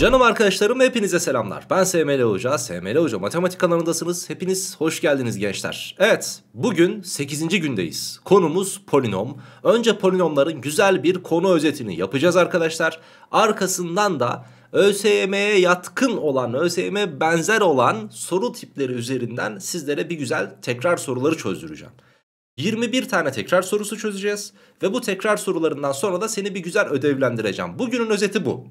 Canım arkadaşlarım hepinize selamlar. Ben SML Hoca, SML Hoca Matematik kanalındasınız. Hepiniz hoş geldiniz gençler. Evet, bugün 8. gündeyiz. Konumuz polinom. Önce polinomların güzel bir konu özetini yapacağız arkadaşlar. Arkasından da ÖSYM'ye yatkın olan, ÖSYM'e benzer olan soru tipleri üzerinden sizlere bir güzel tekrar soruları çözdüreceğim. 21 tane tekrar sorusu çözeceğiz ve bu tekrar sorularından sonra da seni bir güzel ödevlendireceğim. Bugünün özeti bu.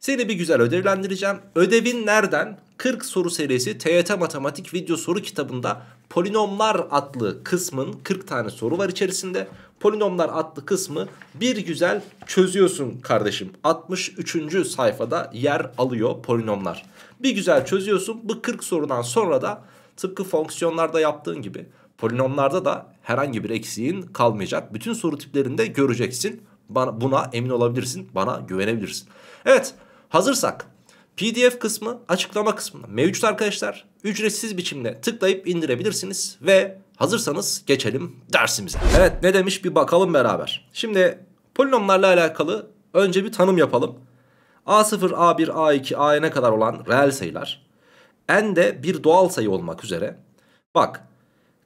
Seni bir güzel ödevlendireceğim. Ödevin nereden? 40 soru serisi TYT Matematik video soru kitabında polinomlar adlı kısmın 40 tane soru var içerisinde. Polinomlar adlı kısmı bir güzel çözüyorsun kardeşim. 63. sayfada yer alıyor polinomlar. Bir güzel çözüyorsun. Bu 40 sorudan sonra da tıpkı fonksiyonlarda yaptığın gibi polinomlarda da herhangi bir eksiğin kalmayacak. Bütün soru tiplerinde göreceksin. Bana, buna emin olabilirsin. Bana güvenebilirsin. Evet Hazırsak PDF kısmı açıklama kısmında mevcut arkadaşlar. Ücretsiz biçimde tıklayıp indirebilirsiniz ve hazırsanız geçelim dersimize. Evet ne demiş bir bakalım beraber. Şimdi polinomlarla alakalı önce bir tanım yapalım. A0, A1, A2, AN'e kadar olan reel sayılar. N de bir doğal sayı olmak üzere. Bak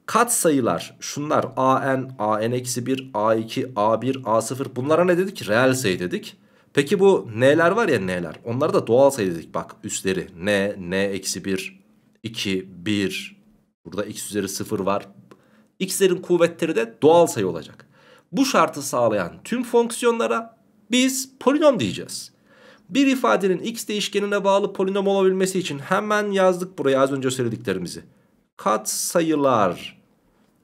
kat sayılar şunlar AN, AN-1, A2, A1, A0 bunlara ne dedik? Reel sayı dedik. Peki bu n'ler var ya n'ler. Onları da doğal sayı dedik bak üstleri. n, n eksi 1, 2, 1. Burada x üzeri 0 var. x'lerin kuvvetleri de doğal sayı olacak. Bu şartı sağlayan tüm fonksiyonlara biz polinom diyeceğiz. Bir ifadenin x değişkenine bağlı polinom olabilmesi için hemen yazdık buraya az önce söylediklerimizi. Kat sayılar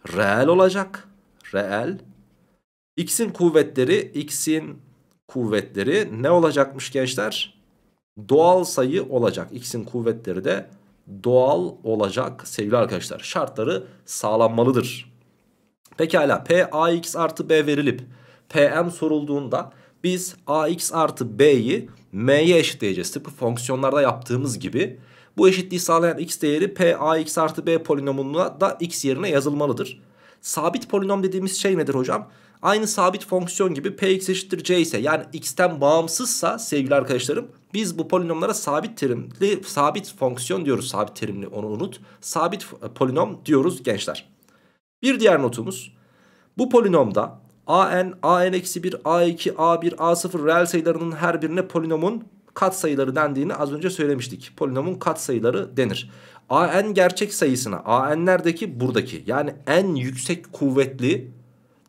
reel olacak. Reel. X'in kuvvetleri x'in kuvvetleri ne olacakmış gençler? Doğal sayı olacak. X'in kuvvetleri de doğal olacak sevgili arkadaşlar. Şartları sağlanmalıdır. Pekala P AX artı B verilip PM sorulduğunda biz AX artı B'yi M'ye eşitleyeceğiz. Tıpkı fonksiyonlarda yaptığımız gibi. Bu eşitliği sağlayan X değeri P AX artı B polinomuna da X yerine yazılmalıdır. Sabit polinom dediğimiz şey nedir hocam? Hocam aynı sabit fonksiyon gibi px eşittir c ise yani x'ten bağımsızsa sevgili arkadaşlarım biz bu polinomlara sabit terimli sabit fonksiyon diyoruz sabit terimli onu unut. Sabit e, polinom diyoruz gençler. Bir diğer notumuz bu polinomda an, an-1, a2, a1, a0 reel sayılarının her birine polinomun katsayıları dendiğini az önce söylemiştik. Polinomun katsayıları denir. an gerçek sayısına, an'lerdeki buradaki yani en yüksek kuvvetli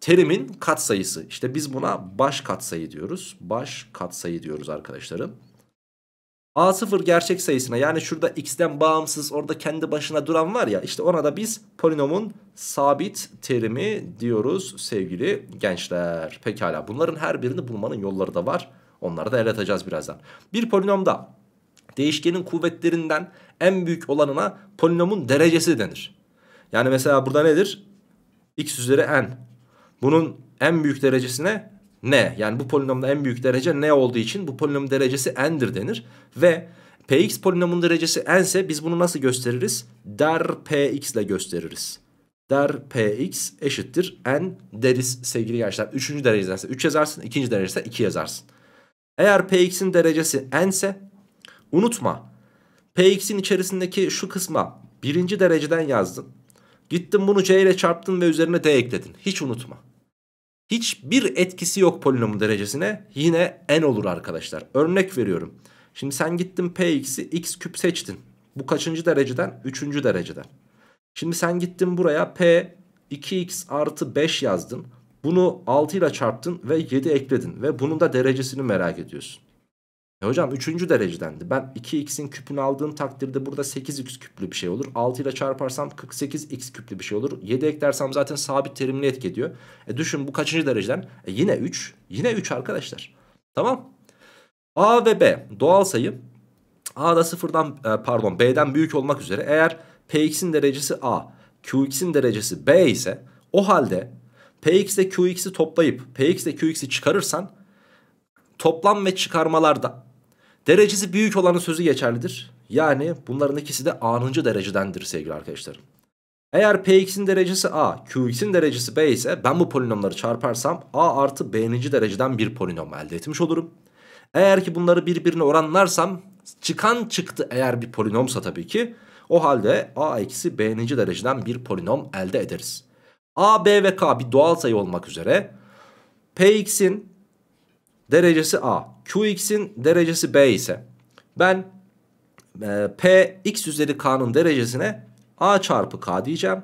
terimin katsayısı. İşte biz buna baş katsayı diyoruz. Baş katsayı diyoruz arkadaşlarım. A0 gerçek sayısına yani şurada x'den bağımsız orada kendi başına duran var ya işte ona da biz polinomun sabit terimi diyoruz sevgili gençler. Pekala bunların her birini bulmanın yolları da var. Onları da ele atacağız birazdan. Bir polinomda değişkenin kuvvetlerinden en büyük olanına polinomun derecesi denir. Yani mesela burada nedir? x üzeri n bunun en büyük derecesine n. Yani bu polinomda en büyük derece n olduğu için bu polinomun derecesi n'dir denir. Ve px polinomun derecesi n ise biz bunu nasıl gösteririz? Der px ile gösteririz. Der px eşittir n deriz sevgili gençler. Üçüncü derecesi 3 yazarsın. ikinci derecesi 2 yazarsın. Eğer px'in derecesi n ise unutma. px'in içerisindeki şu kısma birinci dereceden yazdın. Gittin bunu c ile çarptın ve üzerine d ekledin. Hiç unutma hiçbir etkisi yok polinomun derecesine yine n olur arkadaşlar. Örnek veriyorum. Şimdi sen gittin px'i x küp seçtin. Bu kaçıncı dereceden? Üçüncü dereceden. Şimdi sen gittin buraya p 2x artı 5 yazdın. Bunu 6 ile çarptın ve 7 ekledin ve bunun da derecesini merak ediyorsun. E hocam 3. derecedendi. Ben 2x'in küpünü aldığım takdirde burada 8x küplü bir şey olur. 6 ile çarparsam 48x küplü bir şey olur. 7 eklersem zaten sabit terimini etki ediyor. E düşün bu kaçıncı dereceden? E yine 3. Yine 3 arkadaşlar. Tamam. A ve B doğal sayı. A da sıfırdan e, pardon B'den büyük olmak üzere. Eğer Px'in derecesi A, Qx'in derecesi B ise o halde Px ile Qx'i toplayıp Px ile Qx'i çıkarırsan toplam ve çıkarmalarda Derecesi büyük olanın sözü geçerlidir. Yani bunların ikisi de a'nıncı derecedendir sevgili arkadaşlarım. Eğer px'in derecesi a, qx'in derecesi b ise ben bu polinomları çarparsam a artı b'ninci dereceden bir polinom elde etmiş olurum. Eğer ki bunları birbirine oranlarsam çıkan çıktı eğer bir polinomsa tabii ki o halde a eksi b'ninci dereceden bir polinom elde ederiz. a, b ve k bir doğal sayı olmak üzere px'in derecesi A. Qx'in derecesi B ise ben e, P x üzeri K'nın derecesine A çarpı K diyeceğim.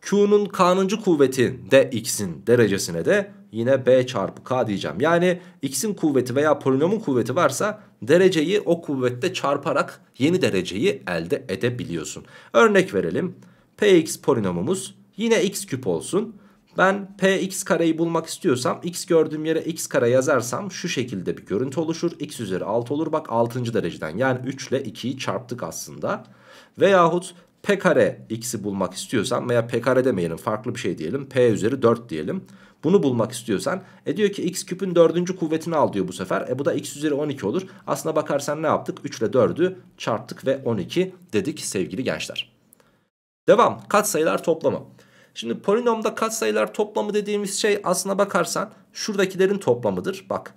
Q'nun K'nıncı kuvveti de x'in derecesine de yine B çarpı K diyeceğim. Yani x'in kuvveti veya polinomun kuvveti varsa dereceyi o kuvvette çarparak yeni dereceyi elde edebiliyorsun. Örnek verelim. Px polinomumuz yine x küp olsun. Ben px kareyi bulmak istiyorsam x gördüğüm yere x kare yazarsam şu şekilde bir görüntü oluşur. x üzeri 6 olur. Bak 6. dereceden yani 3 ile 2'yi çarptık aslında. Veyahut p kare x'i bulmak istiyorsan veya p kare demeyelim farklı bir şey diyelim. p üzeri 4 diyelim. Bunu bulmak istiyorsan e diyor ki x küpün dördüncü kuvvetini al diyor bu sefer. E bu da x üzeri 12 olur. Aslına bakarsan ne yaptık? 3 ile 4'ü çarptık ve 12 dedik sevgili gençler. Devam. Katsayılar toplamı. Şimdi polinomda katsayılar toplamı dediğimiz şey aslına bakarsan şuradakilerin toplamıdır. Bak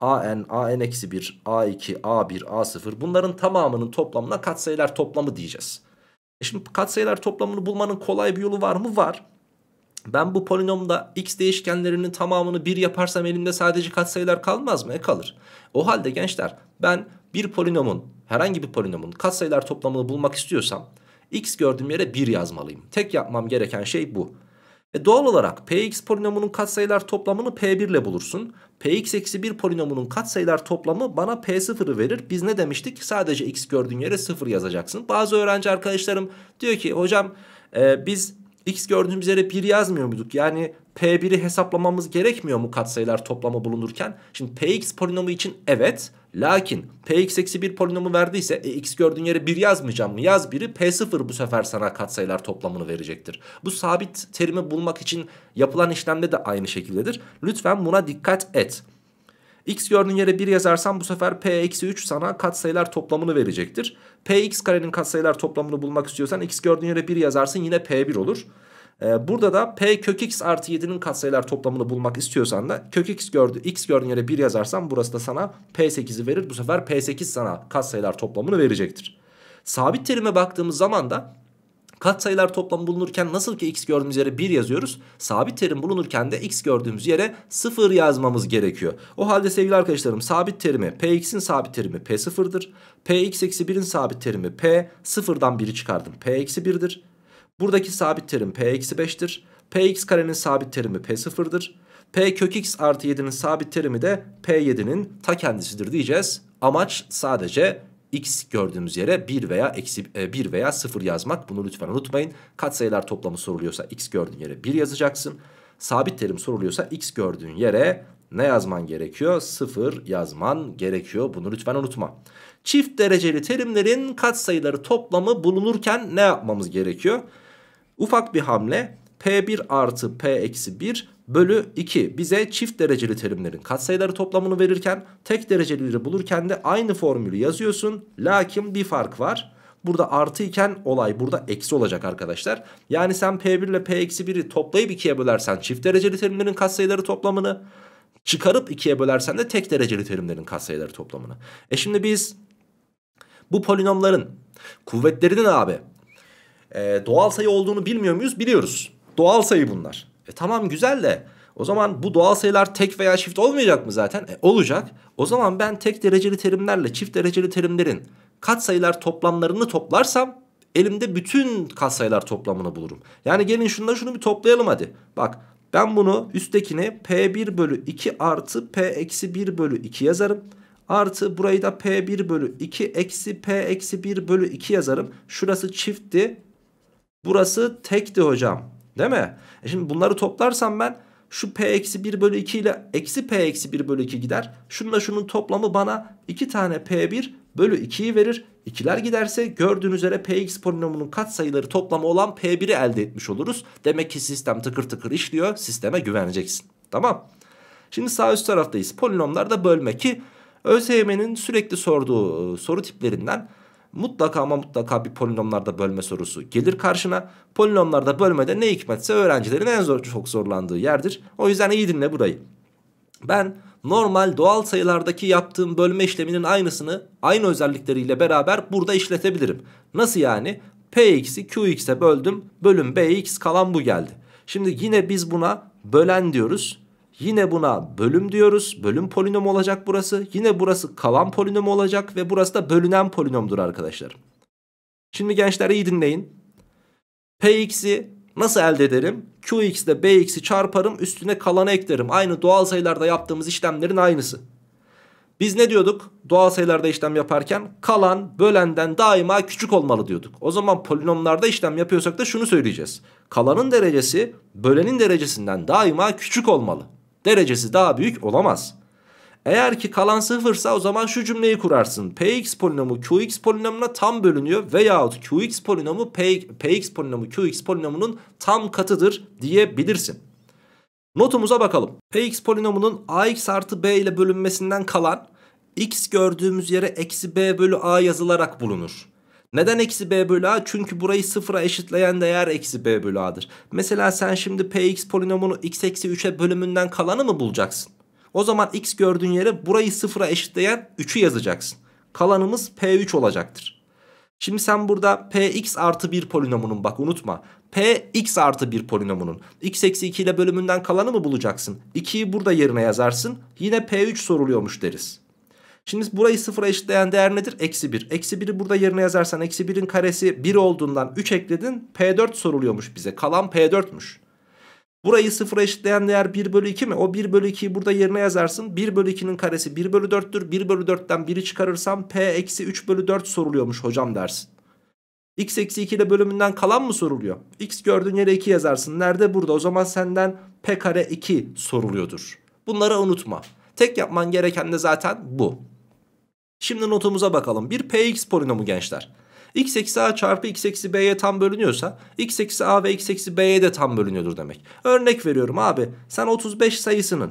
an, an-1, a2, a1, a0 bunların tamamının toplamına katsayılar toplamı diyeceğiz. E şimdi katsayılar toplamını bulmanın kolay bir yolu var mı? Var. Ben bu polinomda x değişkenlerinin tamamını 1 yaparsam elimde sadece katsayılar kalmaz mı? E kalır. O halde gençler ben bir polinomun herhangi bir polinomun katsayılar toplamını bulmak istiyorsam x gördüğüm yere 1 yazmalıyım. Tek yapmam gereken şey bu. E doğal olarak px polinomunun katsayılar toplamını p1 ile bulursun. px eksi 1 polinomunun katsayılar toplamı bana p0'ı verir. Biz ne demiştik? Sadece x gördüğün yere 0 yazacaksın. Bazı öğrenci arkadaşlarım diyor ki hocam e, biz x gördüğümüz yere 1 yazmıyor muyduk? Yani p1'i hesaplamamız gerekmiyor mu katsayılar toplamı bulunurken? Şimdi px polinomu için evet Lakin px eksi 1 polinomu verdiyse e, x gördüğün yere 1 yazmayacağım mı? Yaz 1'i p0 bu sefer sana katsayılar toplamını verecektir. Bu sabit terimi bulmak için yapılan işlemde de aynı şekildedir. Lütfen buna dikkat et. X gördüğün yere 1 yazarsan bu sefer P eksi 3 sana katsayılar toplamını verecektir. P x karenin katsayılar toplamını bulmak istiyorsan X gördüğün yere 1 yazarsın yine P1 olur. Ee, burada da P kök x artı 7'nin katsayılar toplamını bulmak istiyorsan da kök x gördü x gördüğün yere 1 yazarsan burası da sana P8'i verir. Bu sefer P8 sana katsayılar toplamını verecektir. Sabit terime baktığımız zaman da katsayılar toplamı bulunurken nasıl ki x gördüğümüz yere 1 yazıyoruz. Sabit terim bulunurken de x gördüğümüz yere 0 yazmamız gerekiyor. O halde sevgili arkadaşlarım sabit terimi px'in sabit terimi p0'dır. px-1'in sabit terimi p 0'dan 1'i çıkardım p-1'dir. Buradaki sabit terim p eksi 5'tir. Px karenin sabit terimi P0'dır. P kök x artı 7'nin sabit terimi de P7'nin ta kendisidir diyeceğiz. Amaç sadece x gördüğümüz yere 1 veya eksi 1 e, veya 0 yazmak. Bunu lütfen unutmayın. Katsayılar toplamı soruluyorsa x gördüğün yere 1 yazacaksın. Sabit terim soruluyorsa x gördüğün yere ne yazman gerekiyor? 0 yazman gerekiyor. Bunu lütfen unutma. Çift dereceli terimlerin katsayıları toplamı bulunurken ne yapmamız gerekiyor? Ufak bir hamle P1 artı P-1 bölü 2 bize çift dereceli terimlerin katsayıları toplamını verirken tek derecelileri bulurken de aynı formülü yazıyorsun. Lakin bir fark var. Burada artı iken olay burada eksi olacak arkadaşlar. Yani sen P1 ile P-1'i toplayıp 2'ye bölersen çift dereceli terimlerin katsayıları toplamını çıkarıp 2'ye bölersen de tek dereceli terimlerin katsayıları toplamını. E şimdi biz bu polinomların kuvvetleri abi? e, doğal sayı olduğunu bilmiyor muyuz? Biliyoruz. Doğal sayı bunlar. E tamam güzel de o zaman bu doğal sayılar tek veya çift olmayacak mı zaten? E, olacak. O zaman ben tek dereceli terimlerle çift dereceli terimlerin katsayılar toplamlarını toplarsam elimde bütün katsayılar toplamını bulurum. Yani gelin şundan şunu bir toplayalım hadi. Bak ben bunu üsttekini P1 bölü 2 artı P eksi 1 bölü 2 yazarım. Artı burayı da P1 bölü 2 eksi P eksi 1 bölü 2 yazarım. Şurası çiftti. Burası tekti hocam. Değil mi? E şimdi bunları toplarsam ben şu p eksi 1 bölü 2 ile eksi p eksi 1 bölü 2 gider. Şununla şunun toplamı bana 2 tane p1 bölü 2'yi verir. İkiler giderse gördüğünüz üzere px polinomunun katsayıları toplamı olan p1'i elde etmiş oluruz. Demek ki sistem tıkır tıkır işliyor. Sisteme güveneceksin. Tamam. Şimdi sağ üst taraftayız. Polinomlar da bölme ki ÖSYM'nin sürekli sorduğu e, soru tiplerinden mutlaka ama mutlaka bir polinomlarda bölme sorusu gelir karşına. Polinomlarda bölmede ne hikmetse öğrencilerin en zor, çok zorlandığı yerdir. O yüzden iyi dinle burayı. Ben normal doğal sayılardaki yaptığım bölme işleminin aynısını aynı özellikleriyle beraber burada işletebilirim. Nasıl yani? Px'i Qx'e böldüm. Bölüm Bx kalan bu geldi. Şimdi yine biz buna bölen diyoruz. Yine buna bölüm diyoruz. Bölüm polinomu olacak burası. Yine burası kalan polinomu olacak ve burası da bölünen polinomdur arkadaşlar. Şimdi gençler iyi dinleyin. Px'i nasıl elde ederim? Qx'de bx'i çarparım üstüne kalanı eklerim. Aynı doğal sayılarda yaptığımız işlemlerin aynısı. Biz ne diyorduk? Doğal sayılarda işlem yaparken kalan bölenden daima küçük olmalı diyorduk. O zaman polinomlarda işlem yapıyorsak da şunu söyleyeceğiz. Kalanın derecesi bölenin derecesinden daima küçük olmalı. Derecesi daha büyük olamaz. Eğer ki kalan sıfırsa o zaman şu cümleyi kurarsın. Px polinomu Qx polinomuna tam bölünüyor veyahut Qx polinomu P, Px polinomu Qx polinomunun tam katıdır diyebilirsin. Notumuza bakalım. Px polinomunun ax artı b ile bölünmesinden kalan x gördüğümüz yere eksi b bölü a yazılarak bulunur. Neden eksi b bölü a? Çünkü burayı sıfıra eşitleyen değer eksi b bölü a'dır. Mesela sen şimdi px polinomunu x eksi 3'e bölümünden kalanı mı bulacaksın? O zaman x gördüğün yere burayı sıfıra eşitleyen 3'ü yazacaksın. Kalanımız p3 olacaktır. Şimdi sen burada px artı 1 polinomunun bak unutma. px artı 1 polinomunun x eksi 2 ile bölümünden kalanı mı bulacaksın? 2'yi burada yerine yazarsın. Yine p3 soruluyormuş deriz. Şimdi burayı sıfıra eşitleyen değer nedir? Eksi 1. Eksi 1'i burada yerine yazarsan eksi 1'in karesi 1 olduğundan 3 ekledin. P4 soruluyormuş bize. Kalan P4'müş. Burayı sıfıra eşitleyen değer 1 bölü 2 mi? O 1 bölü 2'yi burada yerine yazarsın. 1 bölü 2'nin karesi 1 bölü 4'tür. 1 bölü 4'ten 1'i çıkarırsam P eksi 3 bölü 4 soruluyormuş hocam dersin. X eksi 2 ile bölümünden kalan mı soruluyor? X gördüğün yere 2 yazarsın. Nerede? Burada. O zaman senden P kare 2 soruluyordur. Bunları unutma. Tek yapman gereken de zaten bu. Şimdi notumuza bakalım. Bir px polinomu gençler. x eksi a çarpı x eksi b'ye tam bölünüyorsa x eksi a ve x eksi b'ye de tam bölünüyordur demek. Örnek veriyorum abi sen 35 sayısının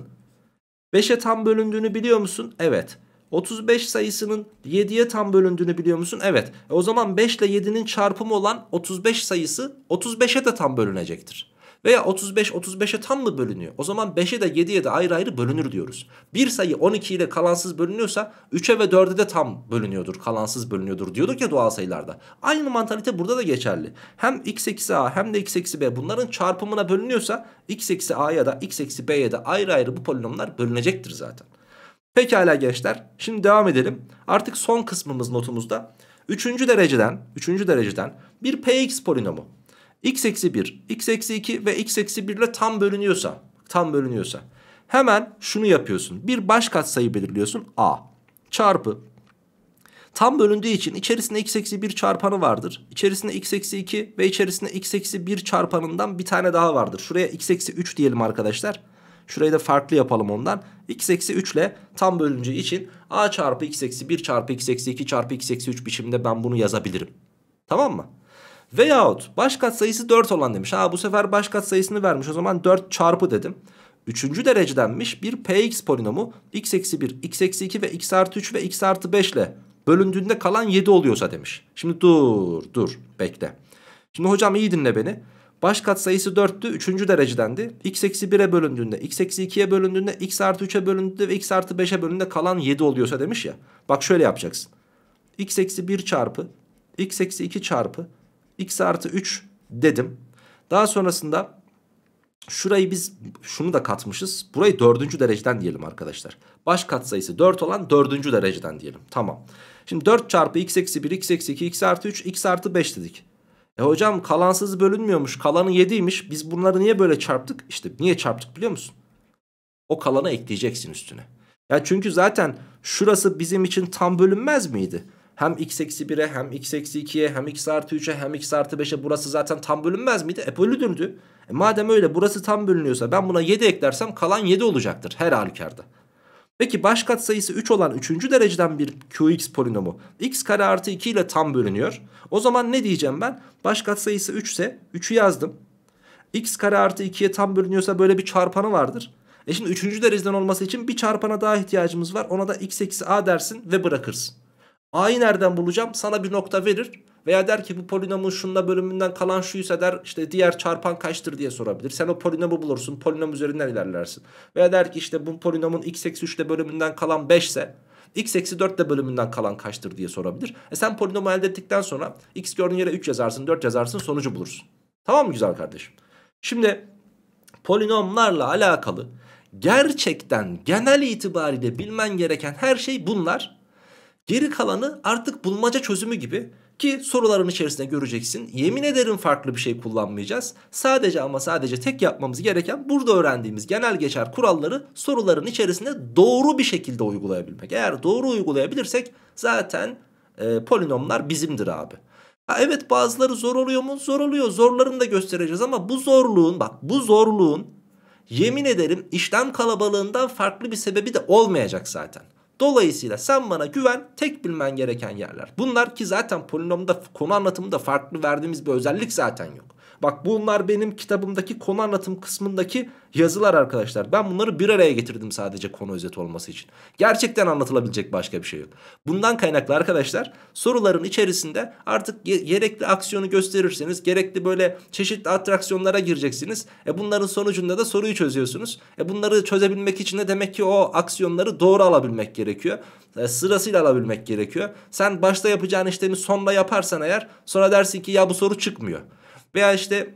5'e tam bölündüğünü biliyor musun? Evet. 35 sayısının 7'ye tam bölündüğünü biliyor musun? Evet. E o zaman 5 ile 7'nin çarpımı olan 35 sayısı 35'e de tam bölünecektir. Veya 35 35'e tam mı bölünüyor? O zaman 5'e de 7'ye de ayrı ayrı bölünür diyoruz. Bir sayı 12 ile kalansız bölünüyorsa 3'e ve 4'e de tam bölünüyordur. Kalansız bölünüyordur diyorduk ya doğal sayılarda. Aynı mantalite burada da geçerli. Hem x eksi a hem de x eksi b bunların çarpımına bölünüyorsa x eksi a'ya da x eksi b'ye de ayrı ayrı bu polinomlar bölünecektir zaten. Pekala gençler. Şimdi devam edelim. Artık son kısmımız notumuzda. Üçüncü dereceden, üçüncü dereceden bir px polinomu x eksi 1, x eksi 2 ve x eksi 1 ile tam bölünüyorsa, tam bölünüyorsa hemen şunu yapıyorsun. Bir baş katsayı belirliyorsun a çarpı tam bölündüğü için içerisinde x eksi 1 çarpanı vardır. İçerisinde x eksi 2 ve içerisinde x eksi 1 çarpanından bir tane daha vardır. Şuraya x eksi 3 diyelim arkadaşlar. Şurayı da farklı yapalım ondan. x eksi 3 ile tam bölünce için a çarpı x eksi 1 çarpı x eksi 2 çarpı x eksi 3 biçimde ben bunu yazabilirim. Tamam mı? Veyahut baş sayısı 4 olan demiş. Ha bu sefer baş sayısını vermiş. O zaman 4 çarpı dedim. Üçüncü derecedenmiş bir px polinomu x eksi 1, x eksi 2 ve x artı 3 ve x artı 5 ile bölündüğünde kalan 7 oluyorsa demiş. Şimdi dur dur bekle. Şimdi hocam iyi dinle beni. Baş sayısı 4'tü 3. derecedendi. x eksi 1'e bölündüğünde, x eksi 2'ye bölündüğünde, x artı 3'e bölündüğünde ve x artı 5'e bölündüğünde kalan 7 oluyorsa demiş ya. Bak şöyle yapacaksın. x eksi 1 çarpı, x eksi 2 çarpı, x artı 3 dedim. Daha sonrasında şurayı biz şunu da katmışız. Burayı dördüncü dereceden diyelim arkadaşlar. Baş katsayısı 4 olan dördüncü dereceden diyelim. Tamam. Şimdi 4 çarpı x eksi 1 x eksi 2 x artı 3 x artı 5 dedik. E hocam kalansız bölünmüyormuş. Kalanı 7'ymiş. Biz bunları niye böyle çarptık? İşte niye çarptık biliyor musun? O kalanı ekleyeceksin üstüne. Ya çünkü zaten şurası bizim için tam bölünmez miydi? hem x eksi 1'e hem x eksi 2'ye hem x artı 3'e hem x artı 5'e burası zaten tam bölünmez miydi? E bölünürdü. E madem öyle burası tam bölünüyorsa ben buna 7 eklersem kalan 7 olacaktır her halükarda. Peki baş katsayısı 3 olan 3. dereceden bir qx polinomu x kare artı 2 ile tam bölünüyor. O zaman ne diyeceğim ben? Baş katsayısı 3 ise 3'ü yazdım. x kare artı 2'ye tam bölünüyorsa böyle bir çarpanı vardır. E şimdi 3. dereceden olması için bir çarpana daha ihtiyacımız var. Ona da x eksi a dersin ve bırakırsın. A'yı nereden bulacağım? Sana bir nokta verir. Veya der ki bu polinomun şunla bölümünden kalan şuysa der işte diğer çarpan kaçtır diye sorabilir. Sen o polinomu bulursun. Polinom üzerinden ilerlersin. Veya der ki işte bu polinomun x eksi 3 ile bölümünden kalan 5 ise x eksi 4 ile bölümünden kalan kaçtır diye sorabilir. E sen polinomu elde ettikten sonra x gördüğün yere 3 yazarsın 4 yazarsın sonucu bulursun. Tamam mı güzel kardeşim? Şimdi polinomlarla alakalı gerçekten genel itibariyle bilmen gereken her şey bunlar. Geri kalanı artık bulmaca çözümü gibi ki soruların içerisinde göreceksin. Yemin ederim farklı bir şey kullanmayacağız. Sadece ama sadece tek yapmamız gereken burada öğrendiğimiz genel geçer kuralları soruların içerisinde doğru bir şekilde uygulayabilmek. Eğer doğru uygulayabilirsek zaten e, polinomlar bizimdir abi. Ha evet bazıları zor oluyor mu? Zor oluyor. Zorlarını da göstereceğiz ama bu zorluğun bak bu zorluğun yemin ederim işlem kalabalığından farklı bir sebebi de olmayacak zaten. Dolayısıyla sen bana güven tek bilmen gereken yerler. Bunlar ki zaten polinomda konu anlatımında farklı verdiğimiz bir özellik zaten yok. Bak bunlar benim kitabımdaki konu anlatım kısmındaki yazılar arkadaşlar. Ben bunları bir araya getirdim sadece konu özeti olması için. Gerçekten anlatılabilecek başka bir şey yok. Bundan kaynaklı arkadaşlar soruların içerisinde artık gerekli aksiyonu gösterirseniz gerekli böyle çeşitli atraksiyonlara gireceksiniz. E bunların sonucunda da soruyu çözüyorsunuz. E bunları çözebilmek için de demek ki o aksiyonları doğru alabilmek gerekiyor. E sırasıyla alabilmek gerekiyor. Sen başta yapacağın işlemi sonda yaparsan eğer sonra dersin ki ya bu soru çıkmıyor. Veya işte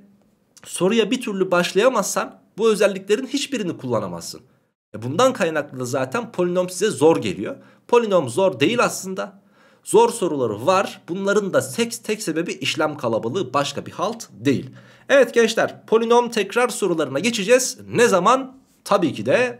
soruya bir türlü başlayamazsan bu özelliklerin hiçbirini kullanamazsın. E bundan kaynaklı da zaten polinom size zor geliyor. Polinom zor değil aslında. Zor soruları var. Bunların da tek, tek sebebi işlem kalabalığı başka bir halt değil. Evet gençler polinom tekrar sorularına geçeceğiz. Ne zaman? Tabii ki de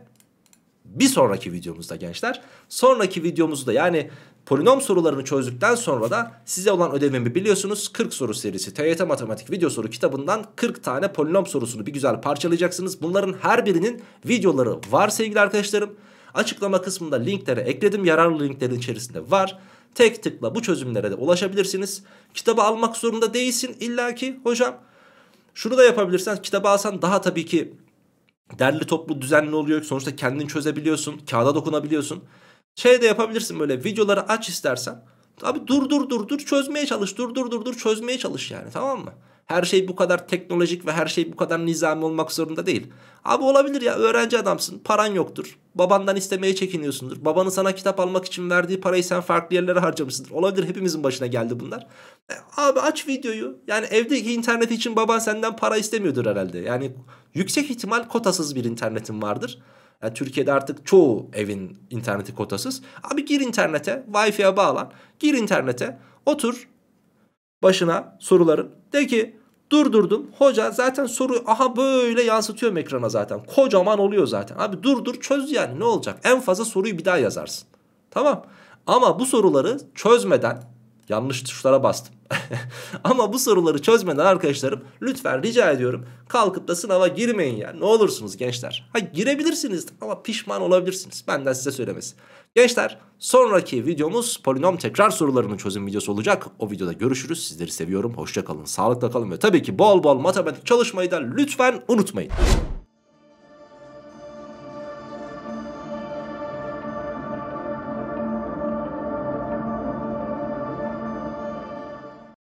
bir sonraki videomuzda gençler. Sonraki videomuzda yani Polinom sorularını çözdükten sonra da size olan ödevimi biliyorsunuz 40 soru serisi TYT Matematik video soru kitabından 40 tane polinom sorusunu bir güzel parçalayacaksınız. Bunların her birinin videoları var sevgili arkadaşlarım. Açıklama kısmında linklere ekledim yararlı linklerin içerisinde var. Tek tıkla bu çözümlere de ulaşabilirsiniz. Kitabı almak zorunda değilsin illaki hocam. Şunu da yapabilirsen kitabı alsan daha tabii ki derli toplu düzenli oluyor. Sonuçta kendin çözebiliyorsun kağıda dokunabiliyorsun. Şey de yapabilirsin böyle videoları aç istersen. Abi dur dur dur dur çözmeye çalış. Dur dur dur dur çözmeye çalış yani tamam mı? Her şey bu kadar teknolojik ve her şey bu kadar nizami olmak zorunda değil. Abi olabilir ya öğrenci adamsın paran yoktur. Babandan istemeye çekiniyorsundur. babanı sana kitap almak için verdiği parayı sen farklı yerlere harcamışsındır. Olabilir hepimizin başına geldi bunlar. E, abi aç videoyu. Yani evdeki internet için baban senden para istemiyordur herhalde. Yani yüksek ihtimal kotasız bir internetin vardır. Yani Türkiye'de artık çoğu evin interneti kotasız. Abi gir internete, Wi-Fi'ye bağlan. Gir internete, otur başına soruların. De ki durdurdum. Hoca zaten soruyu aha böyle yansıtıyorum ekrana zaten. Kocaman oluyor zaten. Abi durdur çöz yani ne olacak? En fazla soruyu bir daha yazarsın. Tamam. Ama bu soruları çözmeden Yanlış tuşlara bastım. Ama bu soruları çözmeden arkadaşlarım lütfen rica ediyorum kalkıp da sınava girmeyin yani ne olursunuz gençler. Ha girebilirsiniz ama pişman olabilirsiniz benden size söylemesi. Gençler sonraki videomuz polinom tekrar sorularının çözüm videosu olacak. O videoda görüşürüz sizleri seviyorum hoşçakalın sağlıkla kalın ve tabii ki bol bol matematik çalışmayı da lütfen unutmayın.